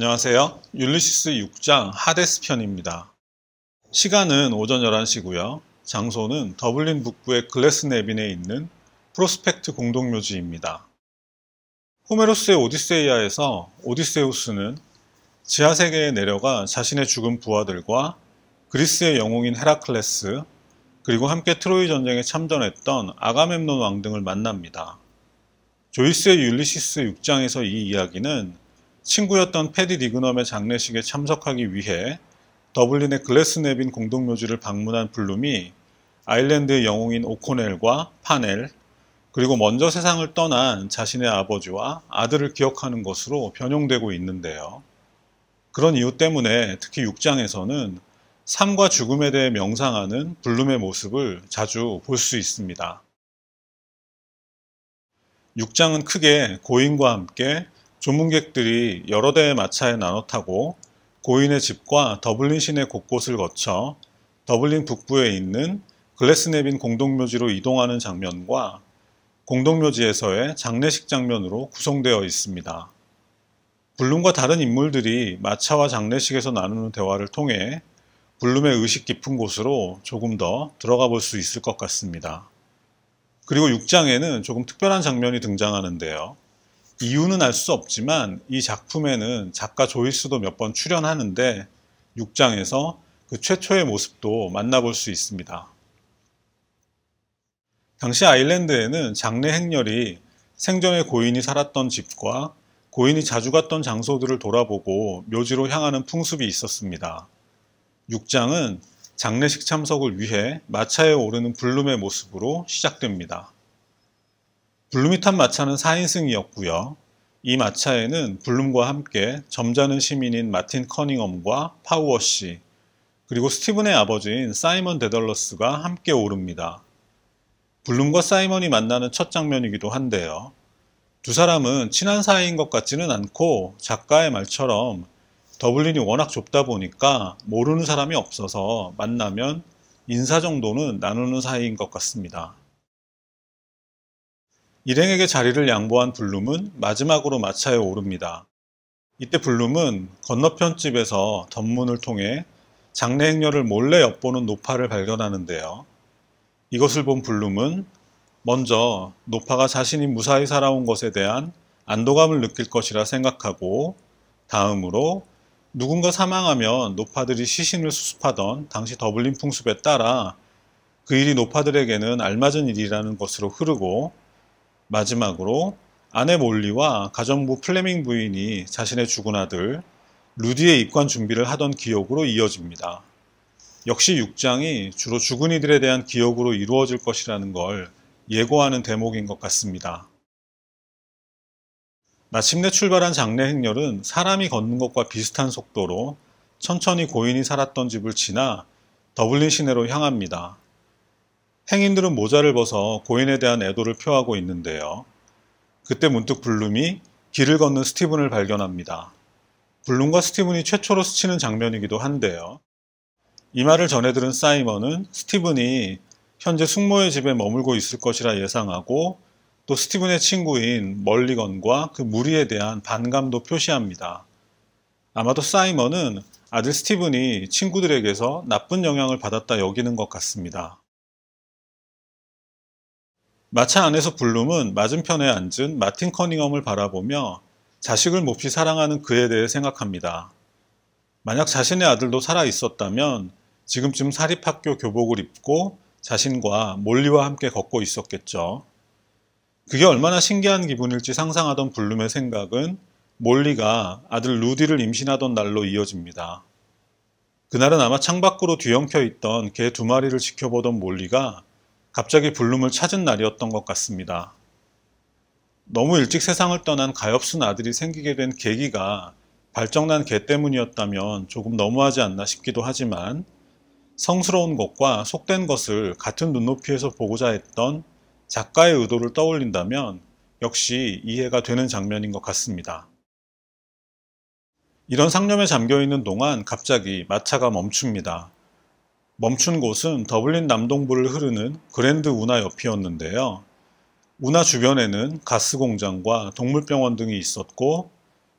안녕하세요. 율리시스 6장 하데스 편입니다. 시간은 오전 11시고요. 장소는 더블린 북부의 글래스네빈에 있는 프로스펙트 공동묘지입니다. 호메로스의 오디세이아에서 오디세우스는 지하세계에 내려가 자신의 죽은 부하들과 그리스의 영웅인 헤라클레스, 그리고 함께 트로이 전쟁에 참전했던 아가멤논 왕 등을 만납니다. 조이스의 율리시스 6장에서 이 이야기는 친구였던 패디 디그넘의 장례식에 참석하기 위해 더블린의 글래스네빈 공동묘지를 방문한 블룸이 아일랜드의 영웅인 오코넬과 파넬, 그리고 먼저 세상을 떠난 자신의 아버지와 아들을 기억하는 것으로 변형되고 있는데요. 그런 이유 때문에 특히 6장에서는 삶과 죽음에 대해 명상하는 블룸의 모습을 자주 볼 수 있습니다. 6장은 크게 고인과 함께 조문객들이 여러 대의 마차에 나눠 타고 고인의 집과 더블린 시내 곳곳을 거쳐 더블린 북부에 있는 글래스네빈 공동묘지로 이동하는 장면과 공동묘지에서의 장례식 장면으로 구성되어 있습니다. 블룸과 다른 인물들이 마차와 장례식에서 나누는 대화를 통해 블룸의 의식 깊은 곳으로 조금 더 들어가 볼 수 있을 것 같습니다. 그리고 6장에는 조금 특별한 장면이 등장하는데요. 이유는 알 수 없지만 이 작품에는 작가 조이스도 몇 번 출연하는데 6장에서 그 최초의 모습도 만나볼 수 있습니다. 당시 아일랜드에는 장례 행렬이 생전에 고인이 살았던 집과 고인이 자주 갔던 장소들을 돌아보고 묘지로 향하는 풍습이 있었습니다. 6장은 장례식 참석을 위해 마차에 오르는 블룸의 모습으로 시작됩니다. 블루미탄 마차는 4인승이었고요. 이 마차에는 블룸과 함께 점잖은 시민인 마틴 커닝엄과 파우어씨, 그리고 스티븐의 아버지인 사이먼 데덜러스가 함께 오릅니다. 블룸과 사이먼이 만나는 첫 장면이기도 한데요. 두 사람은 친한 사이인 것 같지는 않고 작가의 말처럼 더블린이 워낙 좁다 보니까 모르는 사람이 없어서 만나면 인사 정도는 나누는 사이인 것 같습니다. 일행에게 자리를 양보한 블룸은 마지막으로 마차에 오릅니다. 이때 블룸은 건너편 집에서 덧문을 통해 장례 행렬을 몰래 엿보는 노파를 발견하는데요. 이것을 본 블룸은 먼저 노파가 자신이 무사히 살아온 것에 대한 안도감을 느낄 것이라 생각하고 다음으로 누군가 사망하면 노파들이 시신을 수습하던 당시 더블린 풍습에 따라 그 일이 노파들에게는 알맞은 일이라는 것으로 흐르고 마지막으로 아내 몰리와 가정부 플레밍 부인이 자신의 죽은 아들 루디의 입관 준비를 하던 기억으로 이어집니다. 역시 6장이 주로 죽은 이들에 대한 기억으로 이루어질 것이라는 걸 예고하는 대목인 것 같습니다. 마침내 출발한 장례 행렬은 사람이 걷는 것과 비슷한 속도로 천천히 고인이 살았던 집을 지나 더블린 시내로 향합니다. 행인들은 모자를 벗어 고인에 대한 애도를 표하고 있는데요. 그때 문득 블룸이 길을 걷는 스티븐을 발견합니다. 블룸과 스티븐이 최초로 스치는 장면이기도 한데요. 이 말을 전해 들은 사이먼은 스티븐이 현재 숙모의 집에 머물고 있을 것이라 예상하고 또 스티븐의 친구인 멀리건과 그 무리에 대한 반감도 표시합니다. 아마도 사이먼은 아들 스티븐이 친구들에게서 나쁜 영향을 받았다 여기는 것 같습니다. 마차 안에서 블룸은 맞은편에 앉은 마틴 커닝엄을 바라보며 자식을 몹시 사랑하는 그에 대해 생각합니다. 만약 자신의 아들도 살아 있었다면 지금쯤 사립학교 교복을 입고 자신과 몰리와 함께 걷고 있었겠죠. 그게 얼마나 신기한 기분일지 상상하던 블룸의 생각은 몰리가 아들 루디를 임신하던 날로 이어집니다. 그날은 아마 창밖으로 뒤엉켜 있던 개 두 마리를 지켜보던 몰리가 갑자기 불룸을 찾은 날이었던 것 같습니다. 너무 일찍 세상을 떠난 가엾은 아들이 생기게 된 계기가 발정난 개 때문이었다면 조금 너무하지 않나 싶기도 하지만 성스러운 것과 속된 것을 같은 눈높이에서 보고자 했던 작가의 의도를 떠올린다면 역시 이해가 되는 장면인 것 같습니다. 이런 상념에 잠겨 있는 동안 갑자기 마차가 멈춥니다. 멈춘 곳은 더블린 남동부를 흐르는 그랜드 운하 옆이었는데요. 운하 주변에는 가스 공장과 동물병원 등이 있었고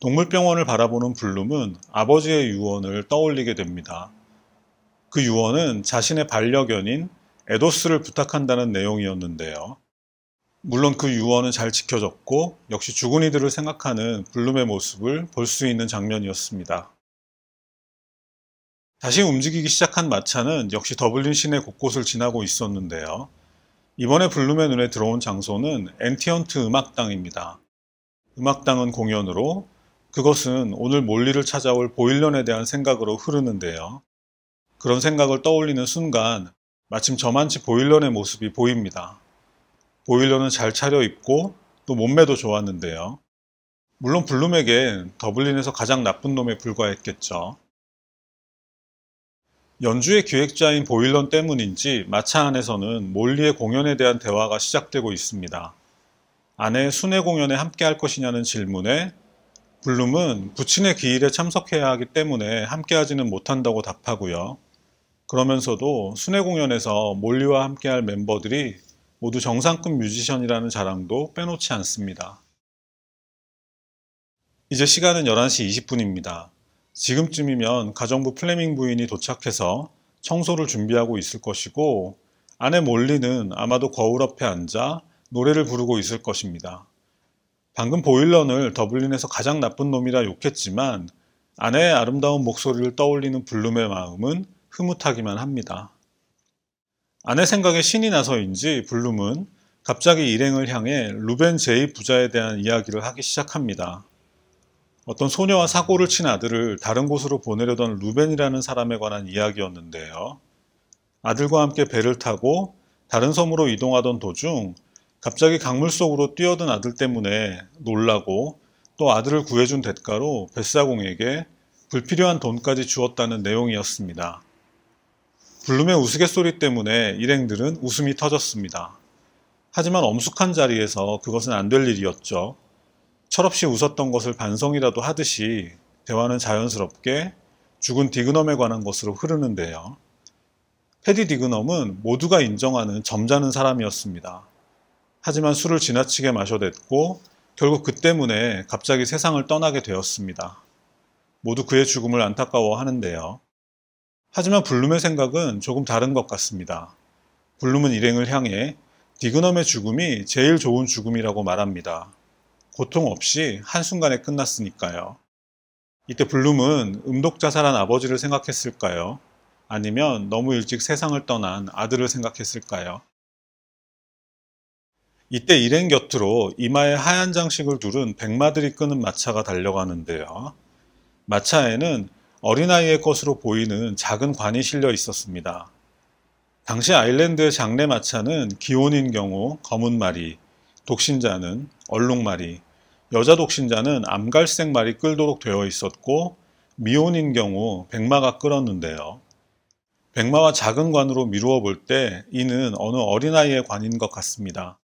동물병원을 바라보는 블룸은 아버지의 유언을 떠올리게 됩니다. 그 유언은 자신의 반려견인 에도스를 부탁한다는 내용이었는데요. 물론 그 유언은 잘 지켜졌고 역시 죽은 이들을 생각하는 블룸의 모습을 볼 수 있는 장면이었습니다. 다시 움직이기 시작한 마차는 역시 더블린 시내 곳곳을 지나고 있었는데요. 이번에 블룸의 눈에 들어온 장소는 엔티언트 음악당입니다. 음악당은 공연으로 그것은 오늘 몰리를 찾아올 보일런에 대한 생각으로 흐르는데요. 그런 생각을 떠올리는 순간 마침 저만치 보일런의 모습이 보입니다. 보일런은 잘 차려입고 또 몸매도 좋았는데요. 물론 블룸에겐 더블린에서 가장 나쁜 놈에 불과했겠죠. 연주의 기획자인 보일런 때문인지 마차 안에서는 몰리의 공연에 대한 대화가 시작되고 있습니다. 아내의 순회 공연에 함께 할 것이냐는 질문에 블룸은 부친의 기일에 참석해야 하기 때문에 함께 하지는 못한다고 답하고요. 그러면서도 순회 공연에서 몰리와 함께 할 멤버들이 모두 정상급 뮤지션이라는 자랑도 빼놓지 않습니다. 이제 시간은 11시 20분입니다. 지금쯤이면 가정부 플레밍 부인이 도착해서 청소를 준비하고 있을 것이고 아내 몰리는 아마도 거울 앞에 앉아 노래를 부르고 있을 것입니다. 방금 보일런을 더블린에서 가장 나쁜 놈이라 욕했지만 아내의 아름다운 목소리를 떠올리는 블룸의 마음은 흐뭇하기만 합니다. 아내 생각에 신이 나서인지 블룸은 갑자기 일행을 향해 루벤 제이 부자에 대한 이야기를 하기 시작합니다. 어떤 소녀와 사고를 친 아들을 다른 곳으로 보내려던 루벤이라는 사람에 관한 이야기였는데요. 아들과 함께 배를 타고 다른 섬으로 이동하던 도중 갑자기 강물 속으로 뛰어든 아들 때문에 놀라고 또 아들을 구해준 대가로 뱃사공에게 불필요한 돈까지 주었다는 내용이었습니다. 블룸의 우스갯소리 때문에 일행들은 웃음이 터졌습니다. 하지만 엄숙한 자리에서 그것은 안 될 일이었죠. 철없이 웃었던 것을 반성이라도 하듯이 대화는 자연스럽게 죽은 디그넘에 관한 것으로 흐르는데요. 패디 디그넘은 모두가 인정하는 점잖은 사람이었습니다. 하지만 술을 지나치게 마셔댔고 결국 그 때문에 갑자기 세상을 떠나게 되었습니다. 모두 그의 죽음을 안타까워하는데요. 하지만 블룸의 생각은 조금 다른 것 같습니다. 블룸은 일행을 향해 디그넘의 죽음이 제일 좋은 죽음이라고 말합니다. 고통 없이 한순간에 끝났으니까요. 이때 블룸은 음독자 살한 아버지를 생각했을까요? 아니면 너무 일찍 세상을 떠난 아들을 생각했을까요? 이때 일행 곁으로 이마에 하얀 장식을 두른 백마들이 끄는 마차가 달려가는데요. 마차에는 어린아이의 것으로 보이는 작은 관이 실려 있었습니다. 당시 아일랜드의 장례 마차는 기온인 경우 검은 말이, 독신자는 얼룩말이, 여자 독신자는 암갈색 말이 끌도록 되어 있었고 미혼인 경우 백마가 끌었는데요. 백마와 작은 관으로 미루어 볼 때 이는 어느 어린아이의 관인 것 같습니다.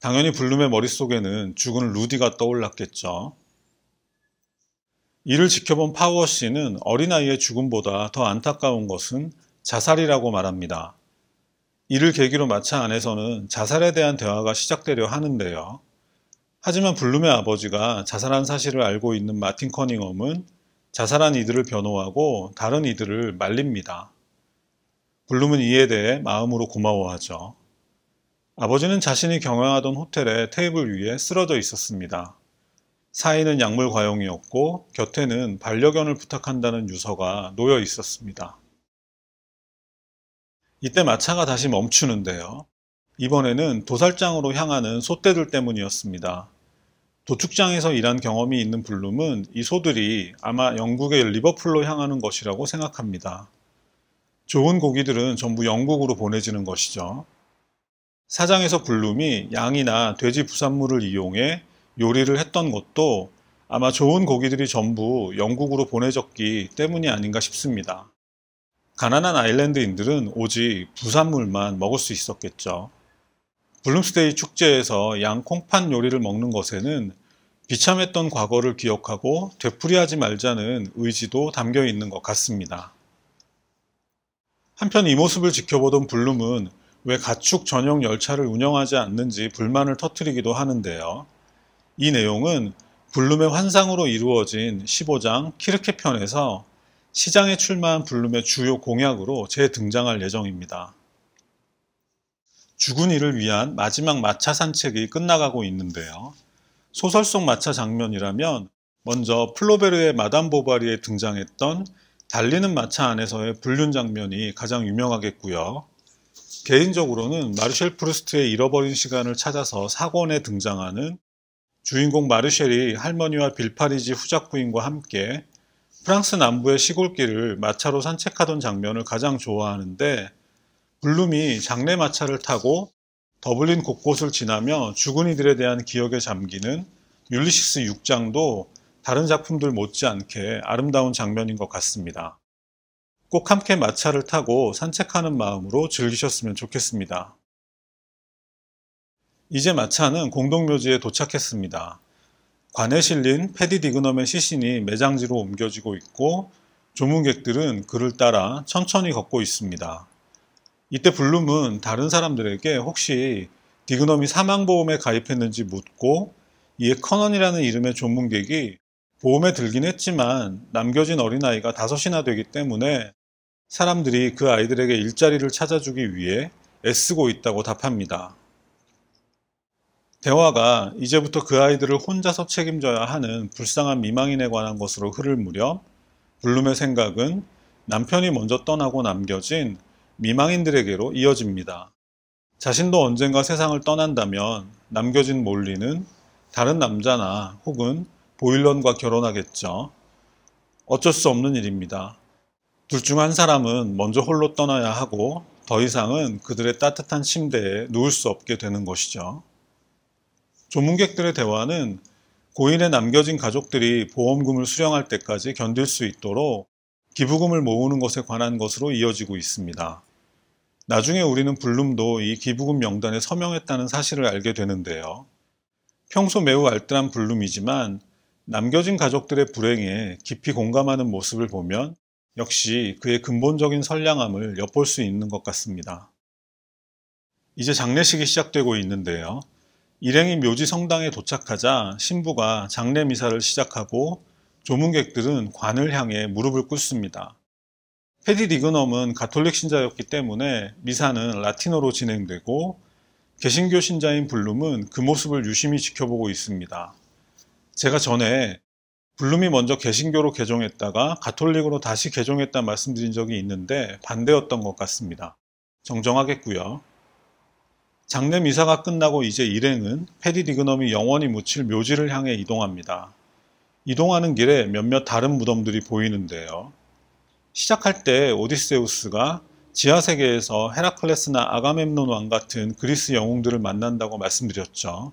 당연히 블룸의 머릿속에는 죽은 루디가 떠올랐겠죠. 이를 지켜본 파워 씨는 어린아이의 죽음보다 더 안타까운 것은 자살이라고 말합니다. 이를 계기로 마차 안에서는 자살에 대한 대화가 시작되려 하는데요. 하지만 블룸의 아버지가 자살한 사실을 알고 있는 마틴 커닝엄은 자살한 이들을 변호하고 다른 이들을 말립니다. 블룸은 이에 대해 마음으로 고마워하죠. 아버지는 자신이 경영하던 호텔의 테이블 위에 쓰러져 있었습니다. 사인은 약물 과용이었고 곁에는 반려견을 부탁한다는 유서가 놓여 있었습니다. 이때 마차가 다시 멈추는데요. 이번에는 도살장으로 향하는 소떼들 때문이었습니다. 도축장에서 일한 경험이 있는 블룸은 이 소들이 아마 영국의 리버풀로 향하는 것이라고 생각합니다. 좋은 고기들은 전부 영국으로 보내지는 것이죠. 사장에서 블룸이 양이나 돼지 부산물을 이용해 요리를 했던 것도 아마 좋은 고기들이 전부 영국으로 보내졌기 때문이 아닌가 싶습니다. 가난한 아일랜드인들은 오직 부산물만 먹을 수 있었겠죠. 블룸스데이 축제에서 양콩판 요리를 먹는 것에는 비참했던 과거를 기억하고 되풀이하지 말자는 의지도 담겨 있는 것 같습니다. 한편 이 모습을 지켜보던 블룸은 왜 가축 전용 열차를 운영하지 않는지 불만을 터뜨리기도 하는데요. 이 내용은 블룸의 환상으로 이루어진 15장 키르케 편에서 시장에 출마한 블룸의 주요 공약으로 재등장할 예정입니다. 죽은 이를 위한 마지막 마차 산책이 끝나가고 있는데요. 소설 속 마차 장면이라면 먼저 플로베르의 마담 보바리에 등장했던 달리는 마차 안에서의 불륜 장면이 가장 유명하겠고요. 개인적으로는 마르셸 프루스트의 잃어버린 시간을 찾아서 사권에 등장하는 주인공 마르셸이 할머니와 빌파리지 후작부인과 함께 프랑스 남부의 시골길을 마차로 산책하던 장면을 가장 좋아하는데 블룸이 장례 마차를 타고 더블린 곳곳을 지나며 죽은 이들에 대한 기억에 잠기는 율리시스 6장도 다른 작품들 못지않게 아름다운 장면인 것 같습니다. 꼭 함께 마차를 타고 산책하는 마음으로 즐기셨으면 좋겠습니다. 이제 마차는 공동묘지에 도착했습니다. 관에 실린 패디 디그넘의 시신이 매장지로 옮겨지고 있고 조문객들은 그를 따라 천천히 걷고 있습니다. 이때 블룸은 다른 사람들에게 혹시 디그넘이 사망보험에 가입했는지 묻고 이에 커넌이라는 이름의 조문객이 보험에 들긴 했지만 남겨진 어린아이가 다섯이나 되기 때문에 사람들이 그 아이들에게 일자리를 찾아주기 위해 애쓰고 있다고 답합니다. 대화가 이제부터 그 아이들을 혼자서 책임져야 하는 불쌍한 미망인에 관한 것으로 흐를 무렵 블룸의 생각은 남편이 먼저 떠나고 남겨진 미망인들에게로 이어집니다. 자신도 언젠가 세상을 떠난다면 남겨진 몰리는 다른 남자나 혹은 보일런과 결혼하겠죠. 어쩔 수 없는 일입니다. 둘 중 한 사람은 먼저 홀로 떠나야 하고 더 이상은 그들의 따뜻한 침대에 누울 수 없게 되는 것이죠. 조문객들의 대화는 고인에 남겨진 가족들이 보험금을 수령할 때까지 견딜 수 있도록 기부금을 모으는 것에 관한 것으로 이어지고 있습니다. 나중에 우리는 블룸도 이 기부금 명단에 서명했다는 사실을 알게 되는데요. 평소 매우 알뜰한 블룸이지만 남겨진 가족들의 불행에 깊이 공감하는 모습을 보면 역시 그의 근본적인 선량함을 엿볼 수 있는 것 같습니다. 이제 장례식이 시작되고 있는데요. 일행이 묘지 성당에 도착하자 신부가 장례 미사를 시작하고 조문객들은 관을 향해 무릎을 꿇습니다. 페디 디그넘은 가톨릭 신자였기 때문에 미사는 라틴어로 진행되고 개신교 신자인 블룸은 그 모습을 유심히 지켜보고 있습니다. 제가 전에 블룸이 먼저 개신교로 개종했다가 가톨릭으로 다시 개종했다 말씀드린 적이 있는데 반대였던 것 같습니다. 정정하겠고요. 장례 미사가 끝나고 이제 일행은 페디디그넘이 영원히 묻힐 묘지를 향해 이동합니다. 이동하는 길에 몇몇 다른 무덤들이 보이는데요. 시작할 때 오디세우스가 지하세계에서 헤라클레스나 아가멤논 왕 같은 그리스 영웅들을 만난다고 말씀드렸죠.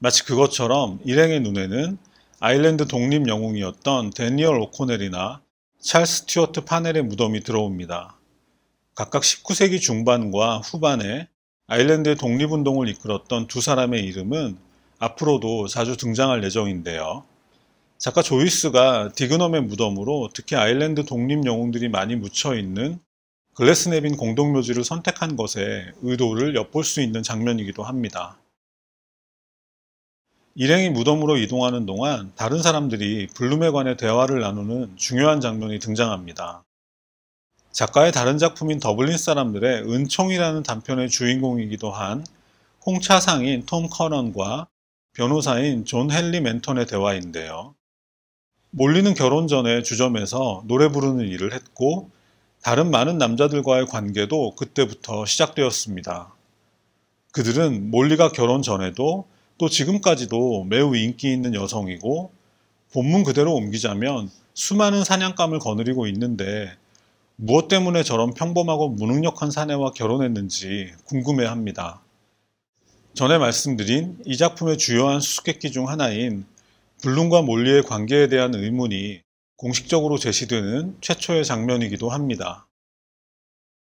마치 그것처럼 일행의 눈에는 아일랜드 독립 영웅이었던 데니얼 오코넬이나 찰스 튜어트 파넬의 무덤이 들어옵니다. 각각 19세기 중반과 후반에 아일랜드의 독립운동을 이끌었던 두 사람의 이름은 앞으로도 자주 등장할 예정인데요. 작가 조이스가 디그넘의 무덤으로 특히 아일랜드 독립 영웅들이 많이 묻혀 있는 글래스네빈 공동묘지를 선택한 것에 의도를 엿볼 수 있는 장면이기도 합니다. 일행이 무덤으로 이동하는 동안 다른 사람들이 블룸에 관해 대화를 나누는 중요한 장면이 등장합니다. 작가의 다른 작품인 더블린 사람들의 은총이라는 단편의 주인공이기도 한 홍차상인 톰 커넌과 변호사인 존 헨리 멘턴의 대화인데요. 몰리는 결혼 전에 주점에서 노래 부르는 일을 했고 다른 많은 남자들과의 관계도 그때부터 시작되었습니다. 그들은 몰리가 결혼 전에도 또 지금까지도 매우 인기 있는 여성이고 본문 그대로 옮기자면 수많은 사냥감을 거느리고 있는데 무엇 때문에 저런 평범하고 무능력한 사내와 결혼했는지 궁금해합니다. 전에 말씀드린 이 작품의 주요한 수수께끼 중 하나인 불륜과 몰리의 관계에 대한 의문이 공식적으로 제시되는 최초의 장면이기도 합니다.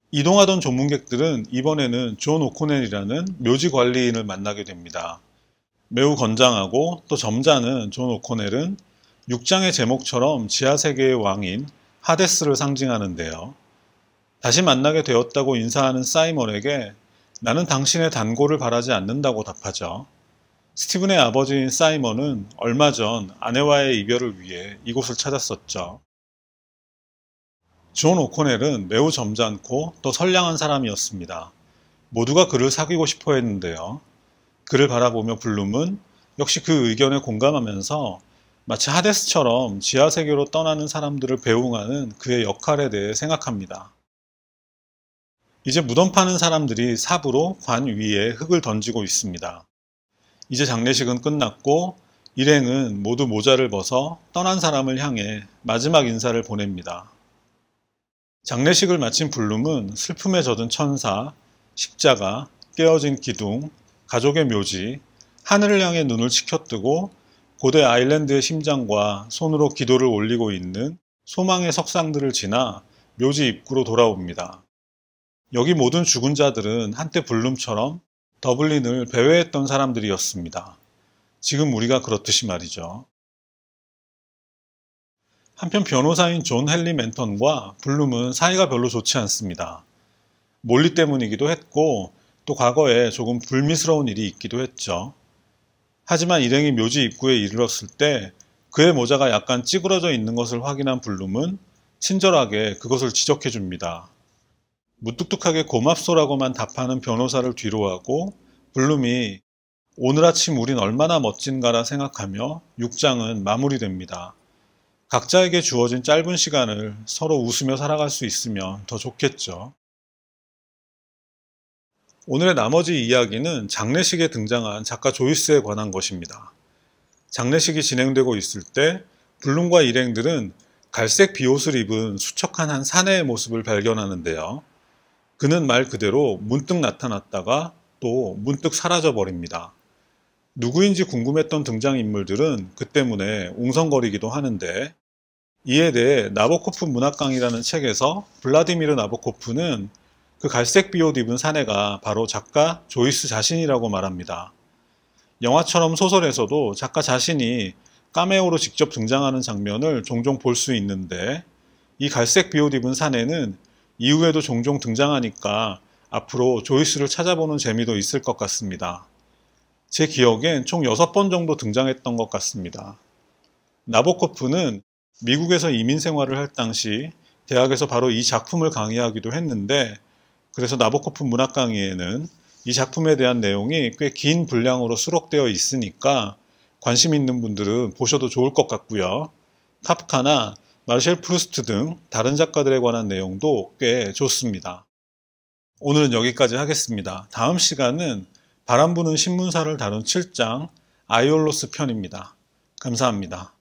이동하던 조문객들은 이번에는 존 오코넬이라는 묘지 관리인을 만나게 됩니다. 매우 건장하고 또 점잖은 존 오코넬은 6장의 제목처럼 지하세계의 왕인 하데스를 상징하는데요. 다시 만나게 되었다고 인사하는 사이먼에게 나는 당신의 단골을 바라지 않는다고 답하죠. 스티븐의 아버지인 사이먼은 얼마 전 아내와의 이별을 위해 이곳을 찾았었죠. 존 오코넬은 매우 점잖고 또 선량한 사람이었습니다. 모두가 그를 사귀고 싶어 했는데요. 그를 바라보며 블룸은 역시 그 의견에 공감하면서 마치 하데스처럼 지하세계로 떠나는 사람들을 배웅하는 그의 역할에 대해 생각합니다. 이제 무덤 파는 사람들이 삽으로 관 위에 흙을 던지고 있습니다. 이제 장례식은 끝났고 일행은 모두 모자를 벗어 떠난 사람을 향해 마지막 인사를 보냅니다. 장례식을 마친 블룸은 슬픔에 젖은 천사, 십자가, 깨어진 기둥, 가족의 묘지, 하늘을 향해 눈을 치켜뜨고 고대 아일랜드의 심장과 손으로 기도를 올리고 있는 소망의 석상들을 지나 묘지 입구로 돌아옵니다. 여기 모든 죽은 자들은 한때 블룸처럼 더블린을 배회했던 사람들이었습니다. 지금 우리가 그렇듯이 말이죠. 한편 변호사인 존 헨리 멘턴과 블룸은 사이가 별로 좋지 않습니다. 몰리 때문이기도 했고 또 과거에 조금 불미스러운 일이 있기도 했죠. 하지만 일행이 묘지 입구에 이르렀을 때 그의 모자가 약간 찌그러져 있는 것을 확인한 블룸은 친절하게 그것을 지적해 줍니다. 무뚝뚝하게 고맙소라고만 답하는 변호사를 뒤로하고 블룸이 오늘 아침 우린 얼마나 멋진가라 생각하며 6장은 마무리됩니다. 각자에게 주어진 짧은 시간을 서로 웃으며 살아갈 수 있으면 더 좋겠죠. 오늘의 나머지 이야기는 장례식에 등장한 작가 조이스에 관한 것입니다. 장례식이 진행되고 있을 때 블룸과 일행들은 갈색 비옷을 입은 수척한 한 사내의 모습을 발견하는데요. 그는 말 그대로 문득 나타났다가 또 문득 사라져 버립니다. 누구인지 궁금했던 등장인물들은 그 때문에 웅성거리기도 하는데 이에 대해 나보코프 문학강이라는 책에서 블라디미르 나보코프는 그 갈색 비옷 입은 사내가 바로 작가 조이스 자신이라고 말합니다. 영화처럼 소설에서도 작가 자신이 까메오로 직접 등장하는 장면을 종종 볼 수 있는데 이 갈색 비옷 입은 사내는 이후에도 종종 등장하니까 앞으로 조이스를 찾아보는 재미도 있을 것 같습니다. 제 기억엔 총 6번 정도 등장했던 것 같습니다. 나보코프는 미국에서 이민 생활을 할 당시 대학에서 바로 이 작품을 강의하기도 했는데 그래서 나보코프 문학 강의에는 이 작품에 대한 내용이 꽤 긴 분량으로 수록되어 있으니까 관심 있는 분들은 보셔도 좋을 것 같고요. 카프카나 마르셀 프루스트 등 다른 작가들에 관한 내용도 꽤 좋습니다. 오늘은 여기까지 하겠습니다. 다음 시간은 바람 부는 신문사를 다룬 7장 아이올로스 편입니다. 감사합니다.